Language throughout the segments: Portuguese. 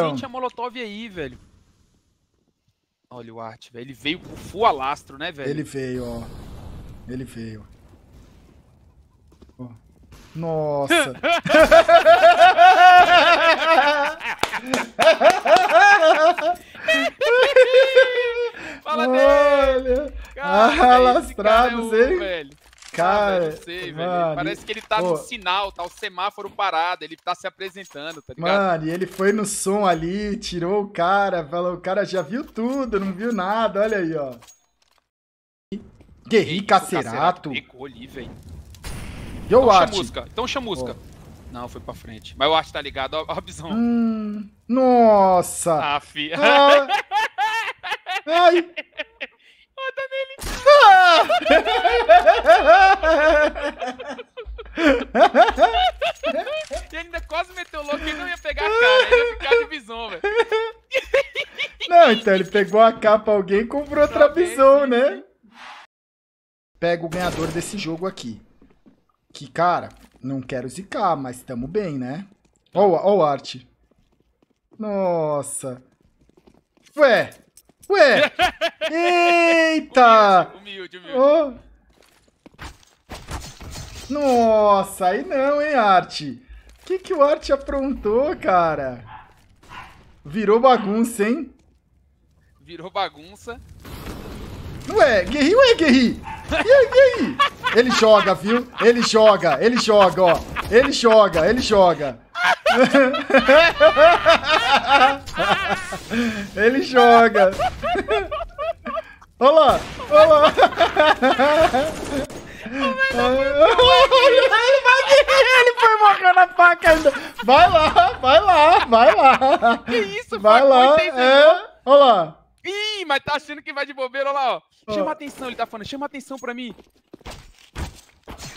Sente então. a Molotov é aí, velho. Olha o Art, velho. Ele veio com full alastro, né, velho? Ele veio, ó. Ele veio. Ó. Nossa! Fala Olha, dele! É alastrado, velho. Cara, não sei, mano, velho. Parece que ele tá pô, no sinal, tá o semáforo parado, ele tá se apresentando, tá ligado? Mano, e ele foi no som ali, tirou o cara, falou, o cara já viu tudo, não viu nada, olha aí, ó. Guerri Cacerato. Pegou ali, velho. Eu então, acho. Chamusca. Então chama música Não, foi pra frente. Mas o Art tá ligado, ó, ó a visão. Hum, nossa! Ah, fi. Ah. Ai, foda nele. Ah! e ainda quase meteu louco, que não ia pegar a cara, ele ia ficar de bison, velho. Não, então ele pegou a capa alguém e comprou outra bison, né? Pega o ganhador desse jogo aqui. Que, cara, não quero zicar, mas tamo bem, né? Ó o oh, arte. Nossa. Ué, Ué! Eita! Humilde, humilde. humilde. Oh. Nossa, aí não, hein, Art? O que, que o Art aprontou, cara? Virou bagunça, hein? Virou bagunça. Ué, Guerri, ué, Guerri! E aí, Guerri? Ele joga, viu? Ele joga, ele joga, ó. Ele joga, ele joga. Ele joga. Olha lá, olha lá. Ele foi morrendo a faca ainda. Vai lá, vai lá, vai lá. Que isso, vai lá. É, olha lá. Ih, mas tá achando que vai de bobeira, olha lá, ó. Chama oh. atenção, ele tá falando, chama atenção pra mim.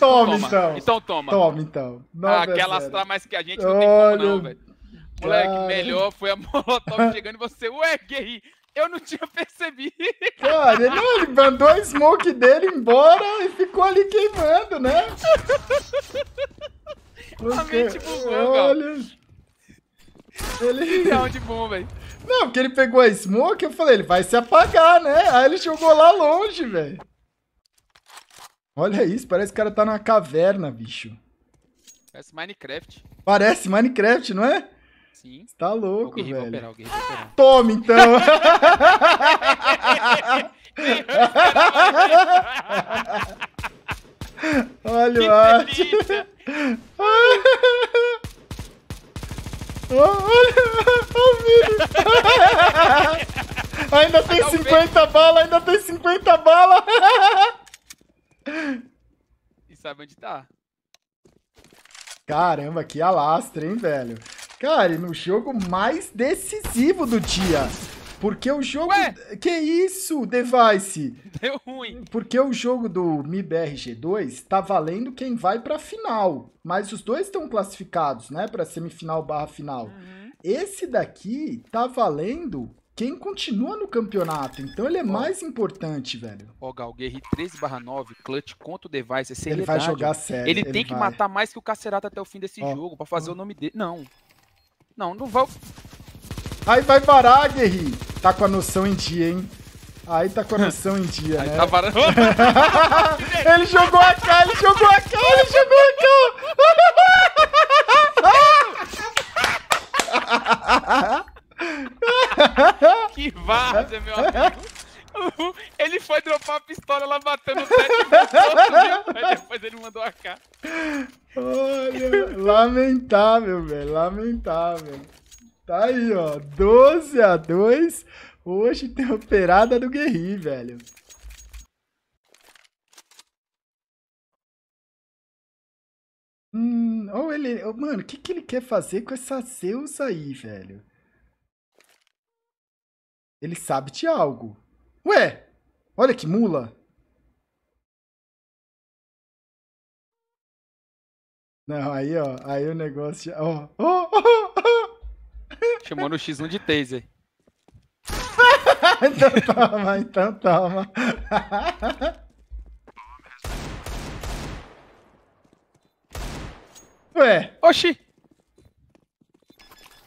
Então toma, então. Então toma. Toma, então. Não, ah, quer lastrar mais que a gente, não Olha... tem como não, velho. Moleque, melhor foi a Molotov chegando e você, ué, gay. eu não tinha percebido. Cara, ele, ele mandou a smoke dele embora e ficou ali queimando, né? a mente bugou, Olha... Ele... de bom, velho. Não, porque ele pegou a smoke, eu falei, ele vai se apagar, né? Aí ele jogou lá longe, velho. Olha isso, parece que o cara tá numa caverna, bicho. Parece Minecraft. Parece Minecraft, não é? Sim. Você tá louco, alguém velho. Operar, alguém operar. Toma, então! Olha o arte. Olha, olha o vídeo. Ainda tem 50 tá balas, ainda tem 50 balas sabe onde tá. Caramba, que alastra, hein, velho? Cara, e no jogo mais decisivo do dia. Porque o jogo. Ué? Que isso, Device? Deu ruim. Porque o jogo do MIBRG2 tá valendo quem vai pra final. Mas os dois estão classificados, né? Pra semifinal barra final. Uhum. Esse daqui tá valendo quem continua no campeonato. Então ele é oh. mais importante, velho. Ó, oh, Gal, Guerri 13/9, clutch contra o device. É ele vai jogar sério. Ele, ele tem vai. que matar mais que o Cacerata até o fim desse oh. jogo para fazer o nome dele. Não. Não, não vai. Aí vai parar, Guerri. Tá com a noção em dia, hein? Aí tá com a noção em dia, Aí né? Tá varando. ele jogou a K, ele jogou a K, ele jogou a K! que várzea, meu amigo. Ele foi dropar a pistola, lá batendo no teto e voltou, viu? Aí depois ele mandou a cara. Olha, lamentável, velho, lamentável. Tá aí, ó, 12 a 2. Hoje tem operada do Guerri, velho. Hum, ou ele. mano, o que, que ele quer fazer com essa Zeus aí, velho? Ele sabe de algo. Ué, olha que mula. Não, aí, ó, aí o negócio já... Ó, ó, ó, Chamou no X1 de taser. então toma, então toma. Ué. Oxi.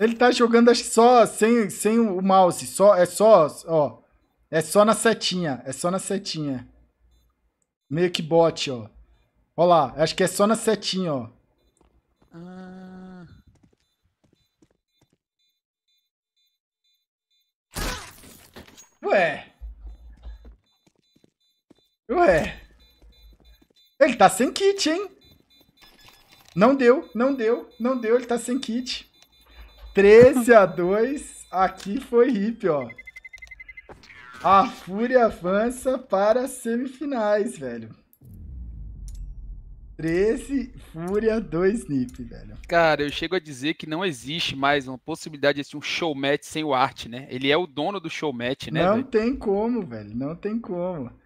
Ele tá jogando acho, só sem, sem o mouse, só é só, ó, é só na setinha, é só na setinha. Meio que bot, ó. Ó lá, acho que é só na setinha, ó. Ah. Ué. Ué. Ele tá sem kit, hein? Não deu, não deu, não deu, ele tá sem kit. 13 a 2 aqui foi hip, ó. A Fúria avança para semifinais, velho. 13, Fúria, 2 Nip, velho. Cara, eu chego a dizer que não existe mais uma possibilidade de ser um showmatch sem o Arte, né? Ele é o dono do showmatch, né? Não velho? tem como, velho. Não tem como.